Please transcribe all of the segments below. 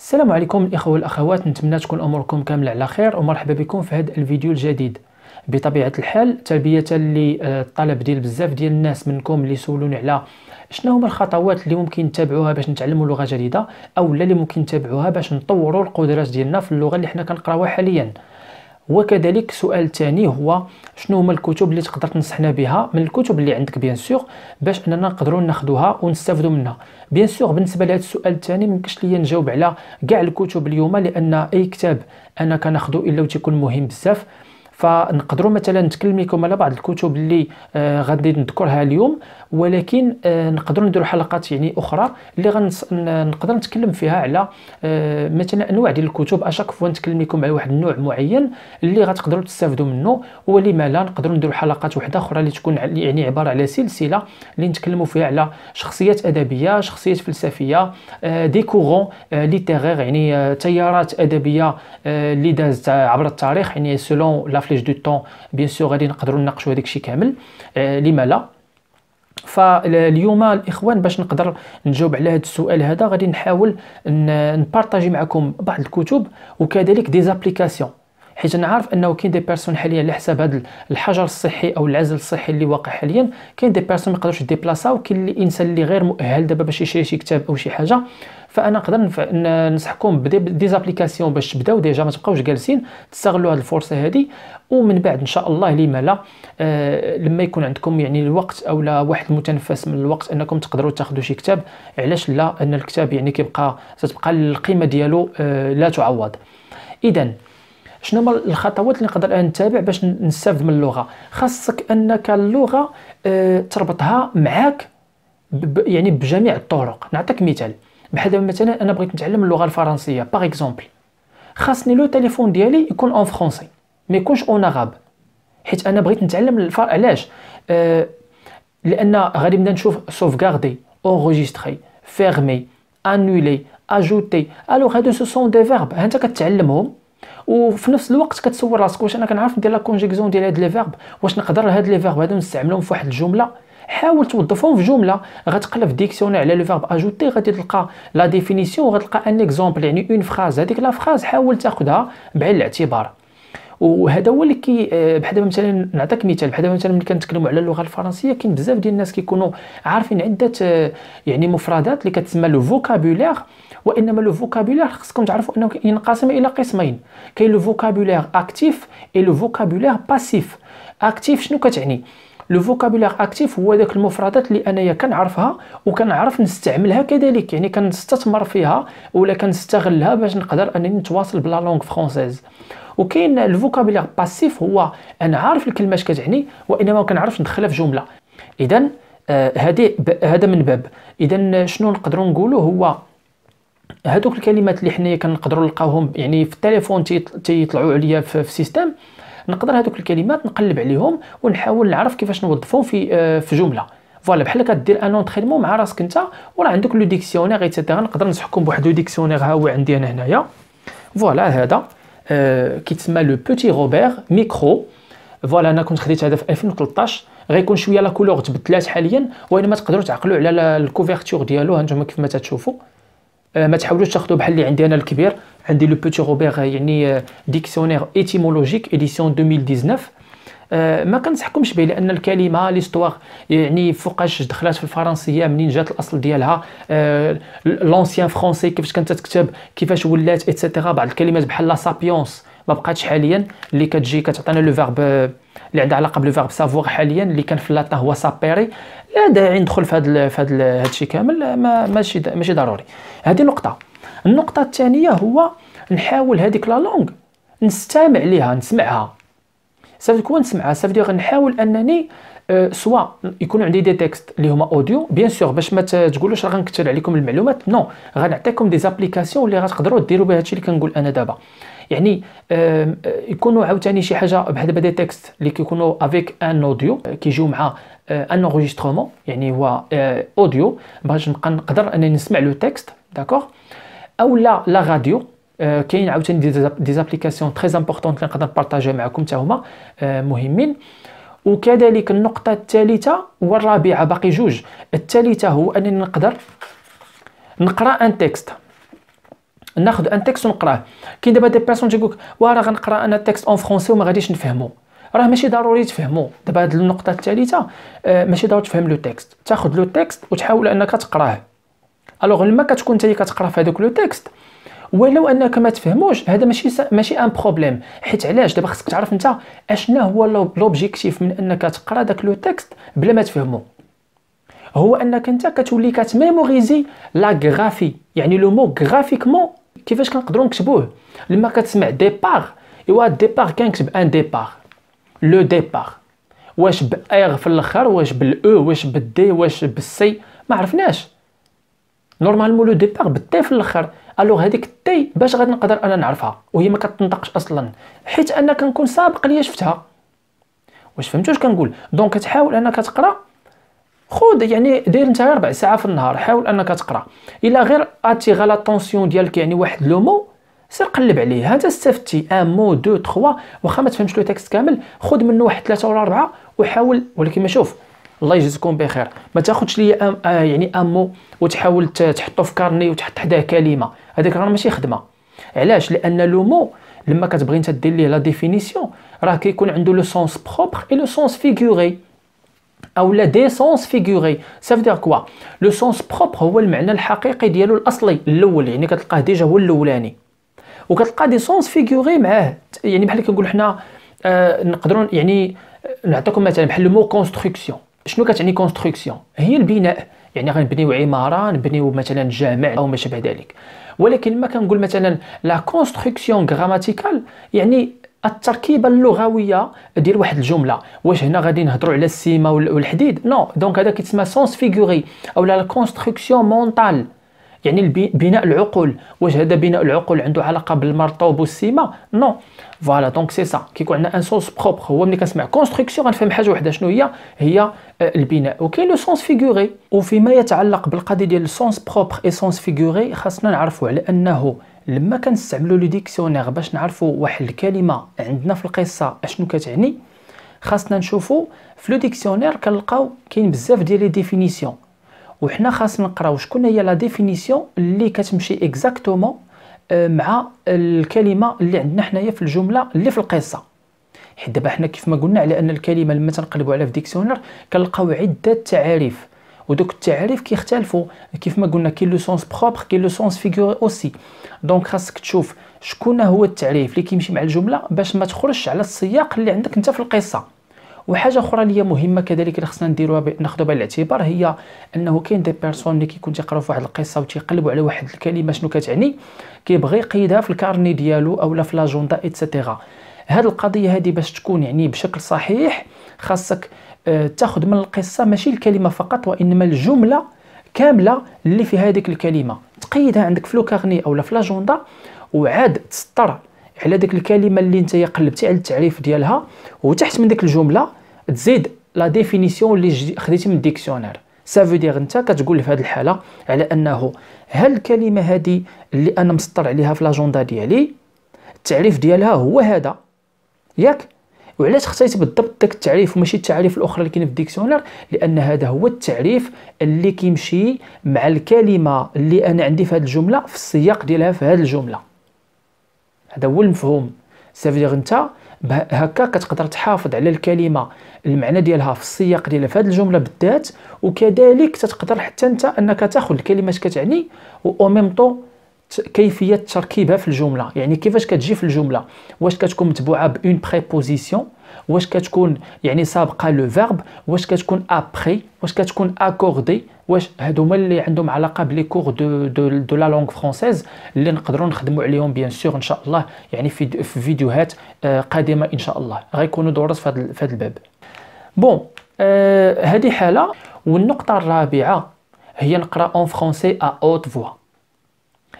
السلام عليكم الاخوه والاخوات نتمنى تكون اموركم كامله على خير ومرحبا بكم في هذا الفيديو الجديد بطبيعه الحال تلبيه للطلب آه، ديال بزاف ديال الناس منكم اللي سولوني على شنو هما الخطوات اللي ممكن نتبعوها باش نتعلموا لغه جديده او اللي ممكن نتبعوها باش نطوروا القدرات ديالنا في اللغه اللي حنا كنقراوها حاليا وكذلك سؤال ثاني هو شنو هما الكتب اللي تقدر تنصحنا بها من الكتب اللي عندك بيان سور باش اننا نقدروا ناخذوها ونستافدوا منها بيان سور بالنسبه لهذا السؤال الثاني ما يمكنش ليا نجاوب على كاع الكتب اليوم لان اي كتاب انا كناخذو الا وتيكون مهم بزاف فنقدروا مثلا نتكلم لكم على بعض الكتب اللي آه غادي نذكرها اليوم ولكن آه نقدروا نديروا حلقات يعني اخرى اللي غنقدر نتكلم فيها على آه مثلا انواع ديال الكتب اشاك فوا نتكلم لكم على واحد النوع معين اللي غتقدروا تستافدوا منه ولما لا نقدروا نديروا حلقات واحده اخرى اللي تكون يعني عباره على سلسله اللي نتكلموا فيها على شخصيات ادبيه شخصيات فلسفيه دي كورون ليتيرير يعني آه، تيارات ادبيه آه، اللي دازت عبر التاريخ يعني سولون لا فليش دو طون بيان سور غادي نقدروا نناقشوا هذاك الشيء كامل آه لما لا فاليوم الاخوان باش نقدر نجاوب على هذا السؤال هذا غادي نحاول نبارطاجي معكم بعض الكتب وكذلك دي زابليكاسيون حيت انا عارف انه كاين دي بيرسون حاليا على حساب هذا الحجر الصحي او العزل الصحي اللي واقع حاليا كاين دي بيرسون ما يقدروش ديبلاصاو كاين الانسان اللي غير مؤهل دابا باش يشري شي كتاب او شي حاجه فانا نقدر ننصحكم بدي دي زابليكاسيون باش تبداو ديجا ما تبقاوش جالسين تستغلوا هذه الفرصه هذه ومن بعد ان شاء الله لما لا آه لما يكون عندكم يعني الوقت او لا واحد المتنفس من الوقت انكم تقدروا تاخذوا شي كتاب علاش لا ان الكتاب يعني كيبقى تتبقى القيمه ديالو آه لا تعوض اذا شنو هما الخطوات اللي نقدر نتابع باش نستافد من اللغه خاصك انك اللغه آه، تربطها معاك يعني بجميع الطرق نعطيك مثال بحال مثلا انا بغيت نتعلم اللغه الفرنسيه باغ اكزومبل خاصني لو تليفون ديالي يكون اون فرونسي ما يكونش اون اغاب حيت انا بغيت نتعلم الفر علاش أه لان غادي نبدا نشوف سوفغاردي اونغوجيستري فيرمي انولي اجوتي الوغ هادو سو سون دي فيرب انت كتعلمهم وفي نفس الوقت كتصور راسك واش انا كنعرف ندير لا كونجيكسيون ديال هاد لي فيرب واش نقدر هاد لي فيرب هادو نستعملهم في واحد الجمله حاول توظفهم في جمله غتقلب في ديكسيونير على لو فيرب اجوتي غادي تلقى لا ديفينيسيون وغتلقى ان اكزومبل يعني اون فراز هذيك لا فراز حاول تاخذها بعين الاعتبار وهذا هو اللي كي آه، بحال دابا مثلا نعطيك مثال بحال دابا مثلا ملي كنتكلموا على اللغه الفرنسيه كاين بزاف ديال الناس كيكونوا عارفين عده آه، يعني مفردات اللي كتسمى لو فوكابولير وانما لو فوكابولير خصكم تعرفوا انه ينقسم الى قسمين كاين لو فوكابولير اكتيف اي لو فوكابولير باسيف اكتيف شنو كتعني لو فوكابولير اكتيف هو داك المفردات اللي انايا كنعرفها وكنعرف نستعملها كذلك يعني كنستثمر فيها ولا كنستغلها باش نقدر انني نتواصل بلا لونغ فرونسيز وكاين الفوكابولير باسيف هو انا عارف الكلمه اش كتعني وانما ما كنعرفش ندخلها في جمله اذا هذه هذا من باب اذا شنو نقدروا نقولوا هو هذوك الكلمات اللي حنايا كنقدروا نلقاوهم يعني في التليفون تيطلعوا عليا في, في نقدر هذوك الكلمات نقلب عليهم ونحاول نعرف كيفاش نوظفهم في آه في جمله فوالا بحال كدير ان اونترينمون مع راسك انت وراه عندك لو ديكسيونير ايتترا نقدر نسحكم بواحد لو ديكسيونير ها هو عندي انا هنايا فوالا هذا آه كيتسمى لو بوتي روبير ميكرو فوالا انا كنت خديت هذا في 2013 غيكون شويه لا كولور تبدلات حاليا وانما تقدروا تعقلوا على الكوفرتور ديالو هانتوما كيف ما تشوفوا أه، ما تحاولوش تاخذوا بحال اللي عندي انا الكبير عندي لو بوتي روبير آه، يعني آه، ديكسيونير ايتيمولوجيك اديسيون 2019 ما كنصحكمش به لان الكلمه ليستواغ يعني فوقاش دخلات في الفرنسيه منين جات الاصل ديالها لونسيان فرونسي كيفاش كانت تتكتب كيفاش ولات اتسيتيرا بعض الكلمات بحال لا سابيونس ما بقاتش حاليا اللي كتجي كتعطينا لو فيرب اللي عندها علاقه بلو فيرب سافوار حاليا اللي كان في لاتنا هو سابيري لا داعي ندخل في هذا في هذا الشيء كامل ما ماشي ماشي ضروري هذه نقطه النقطه الثانيه هو نحاول هذيك لا لونغ نستمع ليها نسمعها صافي تكون نسمعها صافي غنحاول انني سواء آه، سوا يكون عندي دي تيكست اللي هما اوديو بيان سور باش ما تقولوش راه غنكثر عليكم المعلومات نو غنعطيكم دي زابليكاسيون اللي غتقدروا ديروا بها هادشي اللي كنقول انا دابا يعني آه، يكونوا عاوتاني شي حاجه بحال دابا دي تيكست اللي كيكونوا افيك ان اوديو كيجيو مع ان آه، انغيسترومون يعني هو اوديو آه، باش نبقى نقدر انني نسمع لو تيكست داكوغ او لا لا راديو كاين عاوتاني دي زابليكاسيون تري امبورطون اللي نقدر نبارطاجيها معكم حتى هما مهمين وكذلك النقطة الثالثة والرابعة باقي جوج الثالثة هو أنني نقدر نقرأ ان تكست ناخذ ان تيكست ونقراه كاين دابا دي بيرسون تيقول لك راه غنقرا انا تيكست اون فرونسي وما غاديش نفهمو راه ماشي ضروري تفهمو دابا هاد النقطه الثالثه آه، ماشي ضروري تفهم لو تيكست تاخذ لو تيكست وتحاول انك تقراه الوغ لما كتكون انت كتقرا في هادوك لو تيكست ولو انك ما تفهموش هذا ماشي سا... ماشي ان بروبليم حيت علاش دابا خصك تعرف انت اشنا هو لوبجيكتيف من انك تقرا داك لو تيكست بلا ما تفهمو هو انك انت كتولي كتميموريزي لا غرافي يعني لو مو غرافيكمون كيفاش كنقدروا نكتبوه لما كتسمع ديبار ايوا ديبار كنكتب ان ديبار لو ديبار واش باغ في الاخر واش بالاو e، واش بالدي واش بالسي ما عرفناش نورمالمون لو ديبار بالتي في الاخر الوغ هذيك التي باش غادي نقدر انا نعرفها وهي ما كتنطقش اصلا حيت انا كنكون سابق ليا شفتها واش فهمتوش كنقول دونك كتحاول انك تقرا خذ يعني دير انت ربع ساعه في النهار حاول انك تقرا الا غير اتي لا طونسيون ديالك يعني واحد لومو سير قلب عليه هذا استفدتي ان مو دو تخوا واخا ما تفهمش لو تكست كامل خذ منه واحد ثلاثه ولا اربعه وحاول ولكن ما شوف الله يجزيكم بخير ما تاخذش ليا أم آه يعني امو وتحاول تحطو في كارني وتحط حداه كلمه هذيك راه ماشي خدمه علاش لان لو مو لما كتبغي انت دير ليه لا ديفينيسيون راه كيكون عنده لو سونس بروبر اي لو سونس فيغوري او لا دي سونس فيغوري سا دير كوا لو سونس بروبر هو المعنى الحقيقي ديالو الاصلي الاول يعني كتلقاه ديجا هو الاولاني وكتلقى دي سونس فيغوري معاه يعني بحال كنقول حنا آه نقدروا يعني نعطيكم مثلا بحال المو كونستركسيون شنو كتعني كونستركسيون هي البناء يعني غنبنيو عماره نبنيو مثلا جامع او ما شابه ذلك ولكن ما كنقول مثلا لا كونستركسيون غراماتيكال يعني التركيبه اللغويه ديال واحد الجمله واش هنا غادي نهضروا على السيما والحديد نو دونك هذا كيتسمى سونس فيغوري اولا لا كونستركسيون مونطال يعني بناء العقول واش هذا بناء العقول عنده علاقه بالمرطوب والسيما نو فوالا دونك سي سا كيكون عندنا ان سونس بروبر هو ملي كنسمع كونستركسيون غنفهم حاجه وحده شنو هي هي آه، البناء وكاين لو سونس فيغوري وفيما يتعلق بالقضيه ديال السونس بروبر اي سونس فيغوري خاصنا نعرفوا على انه لما كنستعملوا لو ديكسيونير باش نعرفوا واحد الكلمه عندنا في القصه اشنو كتعني خاصنا نشوفوا في لو ديكسيونير كنلقاو كاين بزاف ديال لي ديفينيسيون وحنا خاصنا نقراو شكون هي لا ديفينيسيون اللي كتمشي اكزاكتومون آه، مع الكلمه اللي عندنا حنايا في الجمله اللي في القصه حيت دابا حنا كيف ما قلنا على ان الكلمه لما تنقلبوا عليها في ديكسيونير كنلقاو عده تعاريف ودوك التعريف كيختلفوا كيف ما قلنا كاين لو سونس بروبر كاين لو سونس فيغوري اوسي دونك خاصك تشوف شكون هو التعريف اللي كيمشي مع الجمله باش ما تخرجش على السياق اللي عندك انت في القصه وحاجه اخرى اللي هي مهمه كذلك اللي خصنا نديروها ب... ناخذها بعين الاعتبار هي انه كاين دي بيرسون اللي كيكون تيقراو في واحد القصه وتيقلبوا على واحد الكلمه شنو كتعني كيبغي يقيدها في الكارني ديالو اولا في لاجوندا ايتترا هاد القضيه هذه باش تكون يعني بشكل صحيح خاصك آه، تاخذ من القصه ماشي الكلمه فقط وانما الجمله كامله اللي فيها هذيك الكلمه تقيدها عندك في لوكارني او في لاجوندا وعاد تسطر على ديك الكلمه اللي انت قلبتي على التعريف ديالها وتحت من ديك الجمله تزيد لا ديفينيسيون اللي خديتي من الديكسيونير سافو دير انت كتقول في هذه الحاله على انه هل الكلمه هذه اللي انا مسطر عليها في لاجوندا ديالي التعريف ديالها هو هذا ياك وعلاش اختاريت بالضبط داك التعريف وماشي التعريف الاخرى اللي كاين في الديكسيونير لان هذا هو التعريف اللي كيمشي مع الكلمه اللي انا عندي في هذه الجمله في السياق ديالها في هذه الجمله هذا هو المفهوم سافيغ انت هكا كتقدر تحافظ على الكلمه المعنى ديالها في السياق ديالها في هذه الجمله بالذات وكذلك تتقدر حتى انت انك تاخذ الكلمات كتعني و او ميم طون كيفيه تركيبها في الجمله يعني كيفاش كتجي في الجمله واش كتكون متبوعه بون بريبوزيسيون واش كتكون يعني سابقه لو فيرب واش كتكون ابري واش كتكون اكوردي واش هادو هما اللي عندهم علاقه بلي كور دو دو دو لا لونغ فرونسيز اللي نقدروا نخدموا عليهم بيان سور ان شاء الله يعني في, في فيديوهات آه، قادمه ان شاء الله غيكونوا دروس في هذا الباب بون آه، هذه حاله والنقطه الرابعه هي نقرا اون فرونسي ا اوت فوا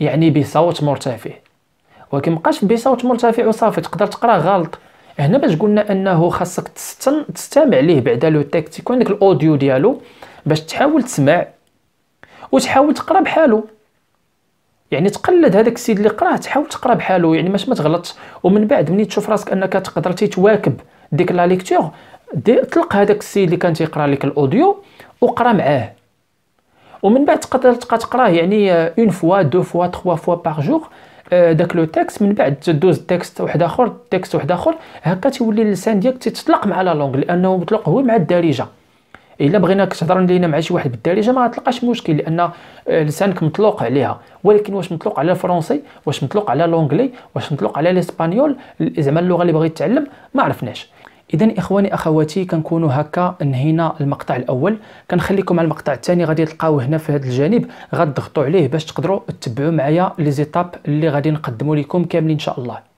يعني بصوت مرتفع مابقاش بصوت مرتفع وصافي تقدر تقرا غلط هنا باش قلنا انه خاصك تستن... تستمع ليه بعدا لو تيكست يكون داك الاوديو ديالو باش تحاول تسمع وتحاول تقرا بحالو يعني تقلد هذاك السيد اللي قراه تحاول تقرا بحالو يعني باش ما تغلطش ومن بعد ملي تشوف راسك انك تقدر تواكب ديك لا ليكتور دي طلق هذاك السيد اللي كان تيقرا لك الاوديو وقرا معاه ومن بعد تقدر تبقى تقراه يعني اون فوا دو فوا تخوا فوا باغ جور داك لو تكست من بعد تدوز تكست واحد اخر تكست واحد اخر هكا تولي اللسان ديالك تتطلق مع لا لونغ لانه مطلق هو مع الدارجه الا بغينا تهضر لينا مع شي واحد بالدارجه ما غتلقاش مشكل لان آه، لسانك مطلوق عليها ولكن واش مطلوق على الفرنسي واش مطلوق على لونغلي واش مطلوق على الاسبانيول زعما اللغه اللي بغيت تتعلم ما عرفناش اذا اخواني اخواتي كنكونوا هكا نهينا المقطع الاول كنخليكم على المقطع الثاني غادي تلقاوه هنا في هذا الجانب غتضغطوا عليه باش تقدروا تتبعوا معايا لي زيتاب اللي غادي نقدموا لكم كاملين ان شاء الله